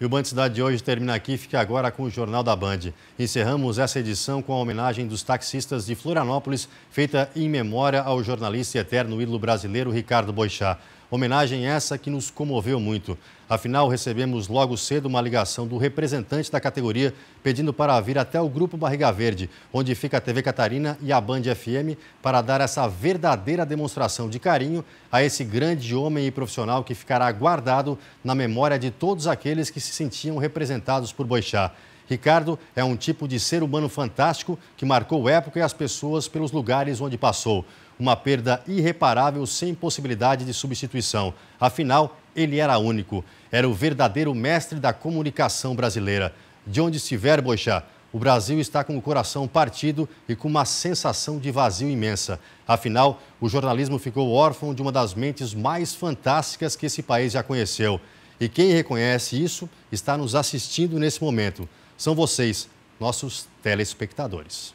E o Band Cidade de hoje termina aqui. Fique agora com o Jornal da Band. Encerramos essa edição com a homenagem dos taxistas de Florianópolis, feita em memória ao jornalista e eterno ídolo brasileiro Ricardo Boixá. Homenagem essa que nos comoveu muito. Afinal, recebemos logo cedo uma ligação do representante da categoria pedindo para vir até o Grupo Barriga Verde, onde fica a TV Catarina e a Band FM, para dar essa verdadeira demonstração de carinho a esse grande homem e profissional que ficará guardado na memória de todos aqueles que se sentiam representados por Boixá. Ricardo é um tipo de ser humano fantástico que marcou época e as pessoas pelos lugares onde passou uma perda irreparável sem possibilidade de substituição. Afinal, ele era único. Era o verdadeiro mestre da comunicação brasileira. De onde estiver, Boixá, o Brasil está com o coração partido e com uma sensação de vazio imensa. Afinal, o jornalismo ficou órfão de uma das mentes mais fantásticas que esse país já conheceu. E quem reconhece isso está nos assistindo nesse momento. São vocês, nossos telespectadores.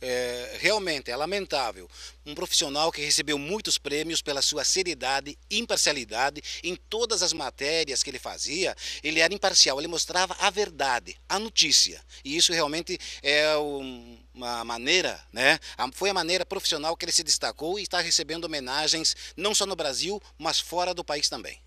É, realmente é lamentável. Um profissional que recebeu muitos prêmios pela sua seriedade, imparcialidade em todas as matérias que ele fazia, ele era imparcial, ele mostrava a verdade, a notícia. E isso realmente é um, uma maneira, né? Foi a maneira profissional que ele se destacou e está recebendo homenagens não só no Brasil, mas fora do país também.